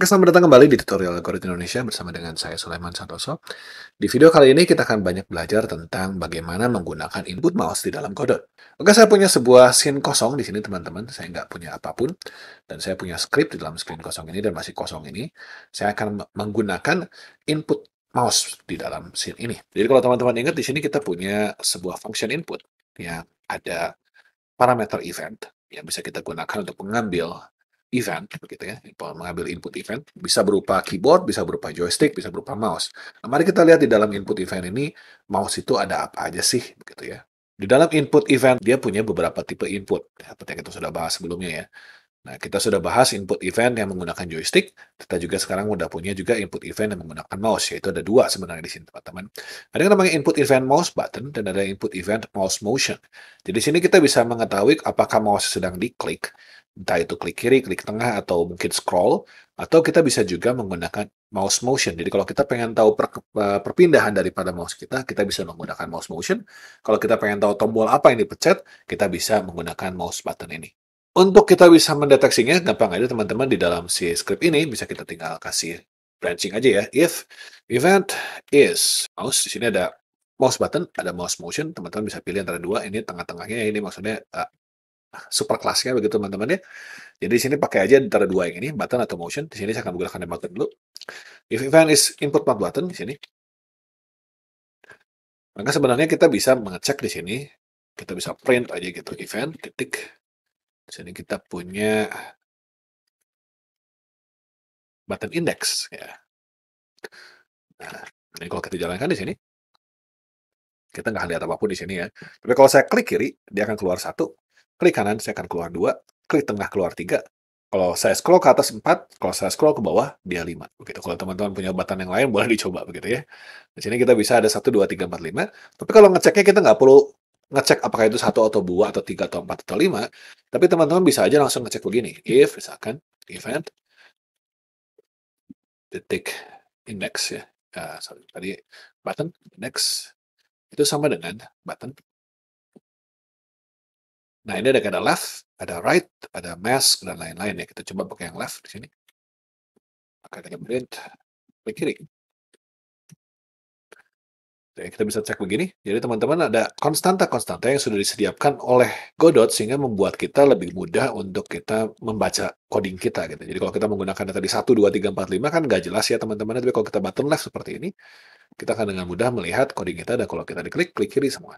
Oke, selamat datang kembali di tutorial algoritma Indonesia bersama dengan saya Sulaiman Santoso. Di video kali ini kita akan banyak belajar tentang bagaimana menggunakan input mouse di dalam kode. Oke, saya punya sebuah scene kosong di sini teman-teman, saya nggak punya apapun, dan saya punya script di dalam screen kosong ini dan masih kosong ini. Saya akan menggunakan input mouse di dalam scene ini. Jadi kalau teman-teman ingat di sini kita punya sebuah function input yang ada parameter event yang bisa kita gunakan untuk mengambil event begitu ya mengambil input event bisa berupa keyboard bisa berupa joystick bisa berupa mouse nah, mari kita lihat di dalam input event ini mouse itu ada apa aja sih begitu ya di dalam input event dia punya beberapa tipe input ya, seperti yang kita sudah bahas sebelumnya ya Nah, kita sudah bahas input event yang menggunakan joystick. Kita juga sekarang sudah punya juga input event yang menggunakan mouse, yaitu ada dua sebenarnya di sini, teman-teman. Ada yang namanya input event mouse button, dan ada input event mouse motion. Jadi, di sini kita bisa mengetahui apakah mouse sedang diklik, entah itu klik kiri, klik tengah, atau mungkin scroll, atau kita bisa juga menggunakan mouse motion. Jadi kalau kita pengen tahu per, e, perpindahan daripada mouse kita, kita bisa menggunakan mouse motion. Kalau kita pengen tahu tombol apa yang dipencet, kita bisa menggunakan mouse button ini. Untuk kita bisa mendeteksinya, gampang aja teman-teman di dalam si script ini bisa kita tinggal kasih branching aja ya. If event is mouse, di sini ada mouse button, ada mouse motion, teman-teman bisa pilih antara dua, ini tengah-tengahnya, ini maksudnya uh, Nah, super kelasnya begitu teman-teman ya. Jadi di sini pakai aja antara dua yang ini, button atau motion. Di sini saya akan menggunakan button dulu. If event is input not button di sini. Maka sebenarnya kita bisa mengecek di sini. Kita bisa print aja gitu event titik. Di sini kita punya button index ya. Nah, ini kalau kita jalankan di sini, kita nggak lihat apapun di sini ya. Tapi kalau saya klik kiri, dia akan keluar satu klik kanan saya akan keluar dua, klik tengah keluar tiga. kalau saya scroll ke atas 4, kalau saya scroll ke bawah, dia 5. Begitu. Kalau teman-teman punya button yang lain, boleh dicoba begitu ya. Di sini kita bisa ada satu, dua, tiga, empat, lima. Tapi kalau ngeceknya kita nggak perlu ngecek apakah itu satu atau dua atau tiga atau empat atau lima, tapi teman-teman bisa aja langsung ngecek begini. If misalkan event detik index ya, uh, sorry tadi button index itu sama dengan button Nah ini ada kata left, ada right, ada mask, dan lain-lain ya. Kita coba pakai yang left di sini. Pakai dengan print, klik kiri. Jadi kita bisa cek begini. Jadi teman-teman ada konstanta-konstanta yang sudah disediakan oleh Godot sehingga membuat kita lebih mudah untuk kita membaca coding kita gitu. Jadi kalau kita menggunakan data di 1, 2, 3, 4, 5 kan nggak jelas ya teman-teman. Tapi kalau kita button left seperti ini, kita akan dengan mudah melihat coding kita dan kalau kita diklik, klik kiri semua.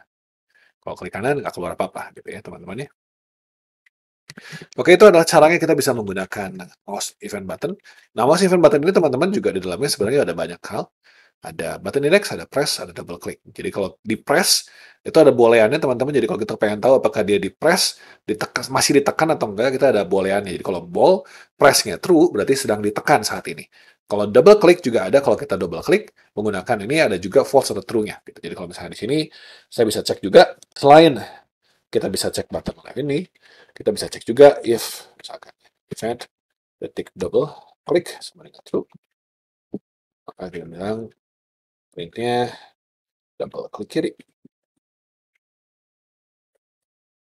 Kalau klik kanan nggak keluar apa-apa gitu ya teman-teman ya. Oke, itu adalah caranya kita bisa menggunakan mouse event button. Nah, mouse event button ini teman-teman juga di dalamnya sebenarnya ada banyak hal. Ada button index, ada press, ada double click. Jadi kalau di press, itu ada boleannya teman-teman. Jadi kalau kita pengen tahu apakah dia di press, ditekan, masih ditekan atau enggak, kita ada boleannya. Jadi kalau ball, pressnya true, berarti sedang ditekan saat ini. Kalau double klik juga ada, kalau kita double klik menggunakan ini ada juga false atau true-nya. Gitu. Jadi kalau misalnya di sini, saya bisa cek juga, selain kita bisa cek button live ini, kita bisa cek juga if, misalkan event detik double klik sama dengan true. Maka dia bilang linknya double klik kiri.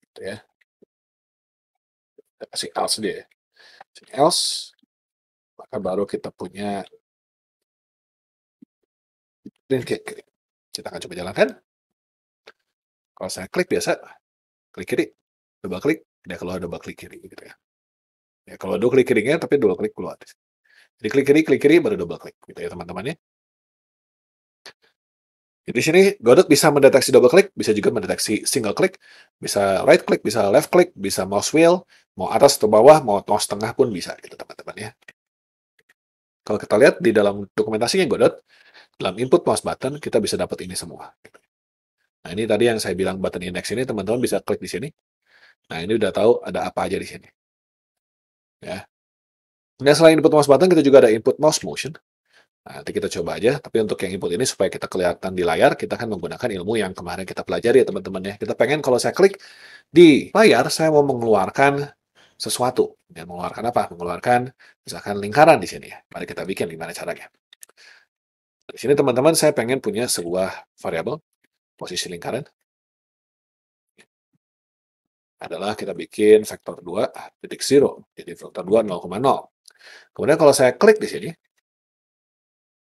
Gitu ya. Kita kasih else dia. Ya. else, maka baru kita punya print cake. Kita akan coba jalankan. Kalau saya klik biasa, klik kiri, double klik, dia keluar double klik kiri gitu ya. Ya, kalau dua klik kirinya, tapi dua klik keluar. Jadi klik kiri, klik kiri, baru double klik gitu ya teman-teman ya. Jadi sini Godot bisa mendeteksi double klik, bisa juga mendeteksi single klik, bisa right click, bisa left click, bisa mouse wheel, mau atas atau bawah, mau mouse tengah pun bisa gitu teman-teman ya. Kalau kita lihat di dalam dokumentasinya Godot, dalam input mouse button kita bisa dapat ini semua. Nah ini tadi yang saya bilang button index ini teman-teman bisa klik di sini. Nah ini udah tahu ada apa aja di sini. Ya. Nah, selain input mouse button kita juga ada input mouse motion. Nah, nanti kita coba aja, tapi untuk yang input ini supaya kita kelihatan di layar, kita akan menggunakan ilmu yang kemarin kita pelajari ya teman-teman ya. Kita pengen kalau saya klik di layar, saya mau mengeluarkan sesuatu dan mengeluarkan apa? Mengeluarkan misalkan lingkaran di sini ya. Mari kita bikin gimana caranya. Di sini teman-teman saya pengen punya sebuah variabel posisi lingkaran adalah kita bikin vektor 2 titik 0, jadi vektor 2 0,0. Kemudian kalau saya klik di sini,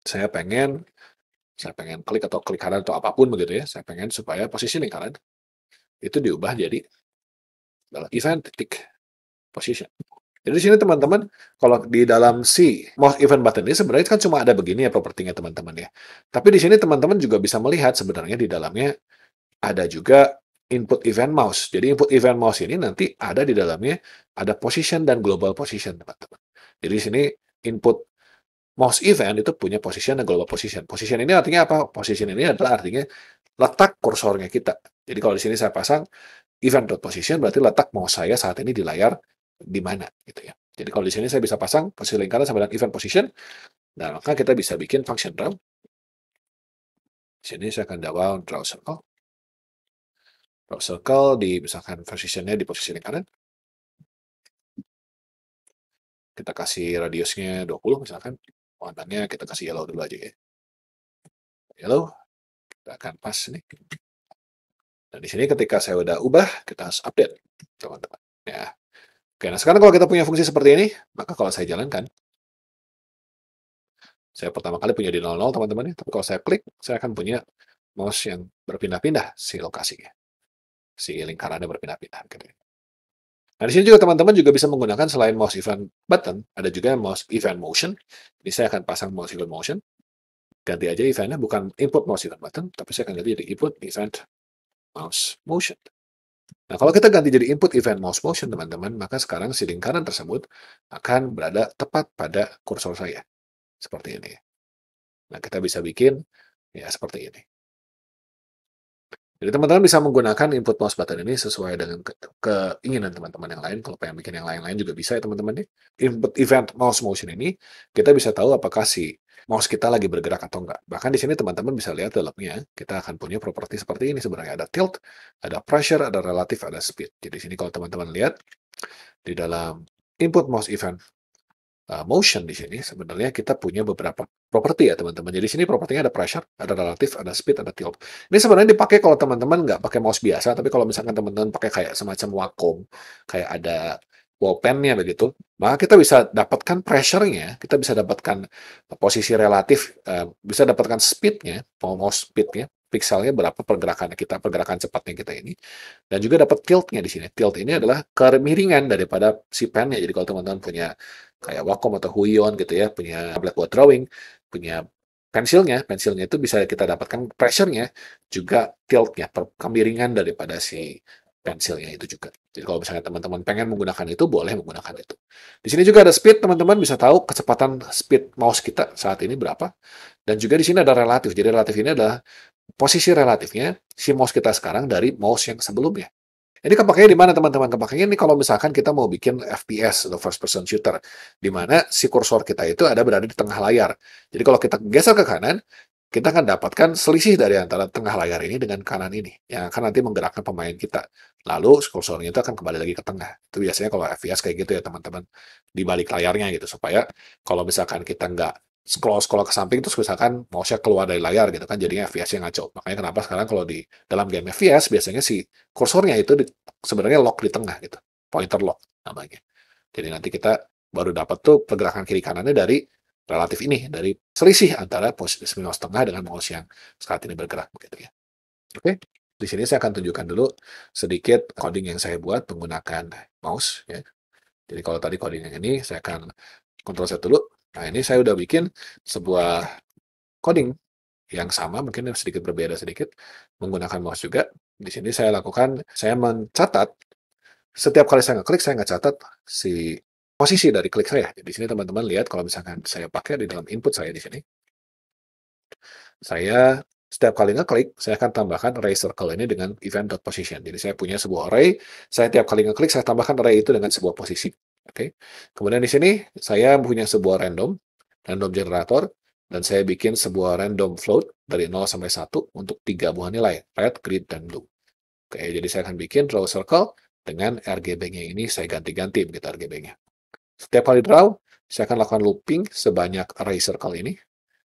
saya pengen saya pengen klik atau klik kanan atau apapun begitu ya, saya pengen supaya posisi lingkaran itu diubah jadi adalah event titik position. Jadi di sini teman-teman, kalau di dalam si most event button ini sebenarnya kan cuma ada begini ya propertinya teman-teman ya. Tapi di sini teman-teman juga bisa melihat sebenarnya di dalamnya ada juga input event mouse. Jadi input event mouse ini nanti ada di dalamnya ada position dan global position teman-teman. Jadi di sini input mouse event itu punya position dan global position. Position ini artinya apa? Position ini adalah artinya letak kursornya kita. Jadi kalau di sini saya pasang event.position berarti letak mouse saya saat ini di layar di mana gitu ya. Jadi kalau di sini saya bisa pasang posisi lingkaran sama dengan event position. Nah, maka kita bisa bikin function draw. Di sini saya akan down draw circle. Draw circle di misalkan positionnya di posisi lingkaran. Kita kasih radiusnya 20 misalkan. Warnanya kita kasih yellow dulu aja ya. Yellow. Kita akan pas ini. Dan nah, di sini ketika saya udah ubah, kita harus update, teman-teman. Ya, Oke, nah sekarang kalau kita punya fungsi seperti ini, maka kalau saya jalankan, saya pertama kali punya di 00 teman-teman, ya. tapi kalau saya klik, saya akan punya mouse yang berpindah-pindah si lokasinya. Si lingkarannya berpindah-pindah. Gitu. Ya. Nah, di sini juga teman-teman juga bisa menggunakan selain mouse event button, ada juga mouse event motion. Ini saya akan pasang mouse event motion. Ganti aja eventnya, bukan input mouse event button, tapi saya akan ganti jadi input event mouse motion. Nah, kalau kita ganti jadi input event mouse motion, teman-teman, maka sekarang siling kanan tersebut akan berada tepat pada kursor saya. Seperti ini. Nah, kita bisa bikin ya seperti ini. Jadi teman-teman bisa menggunakan input mouse button ini sesuai dengan ke keinginan teman-teman yang lain. Kalau pengen bikin yang lain-lain juga bisa ya teman-teman ya. Input event mouse motion ini kita bisa tahu apakah si mouse kita lagi bergerak atau enggak. Bahkan di sini teman-teman bisa lihat dalamnya kita akan punya properti seperti ini sebenarnya ada tilt, ada pressure, ada relatif, ada speed. Jadi di sini kalau teman-teman lihat di dalam input mouse event uh, motion di sini sebenarnya kita punya beberapa properti ya teman-teman. Jadi di sini propertinya ada pressure, ada relatif, ada speed, ada tilt. Ini sebenarnya dipakai kalau teman-teman nggak pakai mouse biasa, tapi kalau misalkan teman-teman pakai kayak semacam Wacom, kayak ada wallpennya begitu, maka kita bisa dapatkan pressure-nya, kita bisa dapatkan posisi relatif, eh, bisa dapatkan speed-nya, mouse speed-nya, pixelnya berapa pergerakan kita, pergerakan cepatnya kita ini. Dan juga dapat tiltnya di sini. Tilt ini adalah kemiringan daripada si pennya. Jadi kalau teman-teman punya kayak Wacom atau Huion gitu ya, punya blackboard drawing, punya pensilnya, pensilnya itu bisa kita dapatkan pressure-nya, juga tilt-nya, kemiringan daripada si pensilnya itu juga. Jadi kalau misalnya teman-teman pengen menggunakan itu, boleh menggunakan itu. Di sini juga ada speed, teman-teman bisa tahu kecepatan speed mouse kita saat ini berapa. Dan juga di sini ada relatif. Jadi relatif ini adalah posisi relatifnya si mouse kita sekarang dari mouse yang sebelumnya. Ini kepakainya di mana teman-teman? Kepakainya ini kalau misalkan kita mau bikin FPS atau first person shooter, di mana si kursor kita itu ada berada di tengah layar. Jadi kalau kita geser ke kanan, kita akan dapatkan selisih dari antara tengah layar ini dengan kanan ini, yang akan nanti menggerakkan pemain kita. Lalu kursornya itu akan kembali lagi ke tengah. Itu biasanya kalau FPS kayak gitu ya teman-teman, di balik layarnya gitu, supaya kalau misalkan kita nggak scroll-scroll ke samping terus misalkan mouse-nya keluar dari layar gitu kan jadinya FPS-nya ngaco. Makanya kenapa sekarang kalau di dalam game FPS biasanya si kursornya itu di, sebenarnya lock di tengah gitu. Pointer lock namanya. Jadi nanti kita baru dapat tuh pergerakan kiri kanannya dari relatif ini dari selisih antara posisi mouse tengah dengan mouse yang saat ini bergerak begitu ya. Oke, di sini saya akan tunjukkan dulu sedikit coding yang saya buat menggunakan mouse ya. Jadi kalau tadi coding yang ini saya akan kontrol set dulu Nah, ini saya udah bikin sebuah coding yang sama, mungkin sedikit berbeda sedikit, menggunakan mouse juga. Di sini saya lakukan, saya mencatat, setiap kali saya ngeklik, saya ngecatat si posisi dari klik saya. Di sini teman-teman lihat, kalau misalkan saya pakai di dalam input saya di sini, saya setiap kali ngeklik, saya akan tambahkan array circle ini dengan event.position. Jadi saya punya sebuah array, saya tiap kali ngeklik, saya tambahkan array itu dengan sebuah posisi. Oke. Okay. Kemudian di sini saya punya sebuah random, random generator, dan saya bikin sebuah random float dari 0 sampai 1 untuk tiga buah nilai, red, green, dan blue. Oke, okay, jadi saya akan bikin draw circle dengan RGB-nya ini saya ganti-ganti begitu RGB-nya. Setiap kali draw, saya akan lakukan looping sebanyak array circle ini.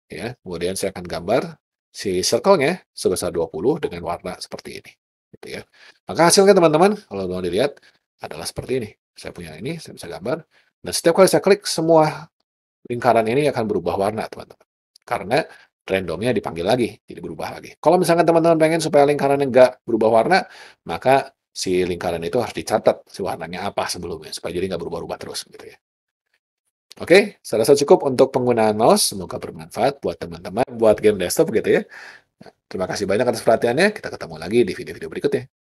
Ya, kemudian saya akan gambar si circle-nya sebesar 20 dengan warna seperti ini. Gitu ya. Maka hasilnya teman-teman, kalau mau dilihat, adalah seperti ini. Saya punya ini, saya bisa gambar. Dan setiap kali saya klik, semua lingkaran ini akan berubah warna, teman-teman. Karena randomnya dipanggil lagi, jadi berubah lagi. Kalau misalkan teman-teman pengen supaya lingkaran nggak berubah warna, maka si lingkaran itu harus dicatat si warnanya apa sebelumnya, supaya jadi nggak berubah-ubah terus gitu ya. Oke, saya rasa cukup untuk penggunaan mouse. Semoga bermanfaat buat teman-teman, buat game desktop gitu ya. Terima kasih banyak atas perhatiannya. Kita ketemu lagi di video-video berikutnya.